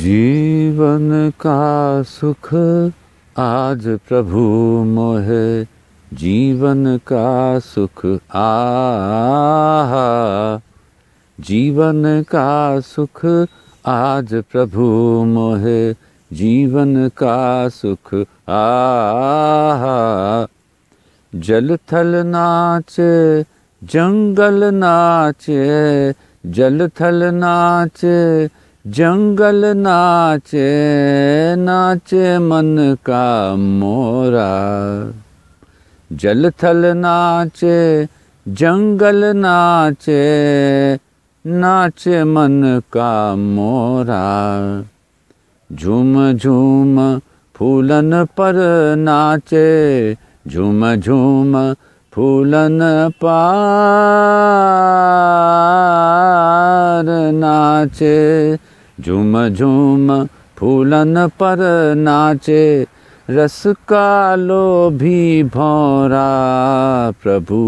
जीवन का सुख आज प्रभु मोहे जीवन का सुख आहा जीवन का सुख आज प्रभु मोहे जीवन का सुख आहा जल थल नाचे जंगल नाचे जल थल नाचे जंगल नाचे नाचे मन का मोरा जल थल नाचे जंगल नाचे नाचे मन का मोरा झूम झूम फूलन पर नाचे झूम झूम फूलन पा पर नाचे झुम झुम फूलन पर नाचे रस का लोभी भौरा प्रभु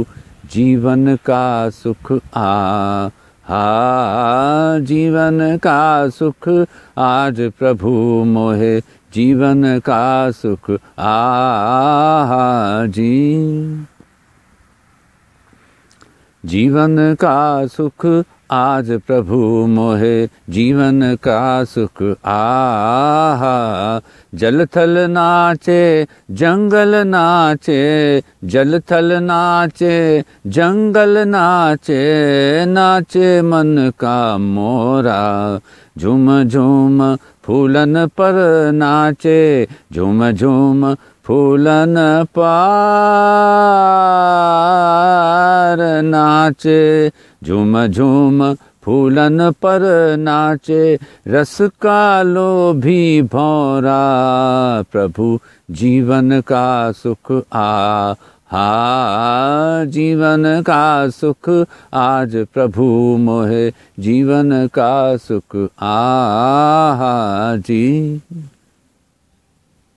जीवन का सुख आ हा जीवन का सुख आज प्रभु मोहे जीवन का सुख आ जी जीवन का सुख आज प्रभु मोहे जीवन का सुख आहा जल थल नाचे जंगल नाचे जल थल नाचे जंगल नाचे नाचे मन का मोरा झूम झूम फूलन पर नाचे झूम झूम फूलन पा पर नाचे झूम झूम फूलन पर नाचे रस का लोभी भौरा प्रभु जीवन का सुख आ हा जीवन का सुख आज प्रभु मोहे जीवन का सुख आ हा जी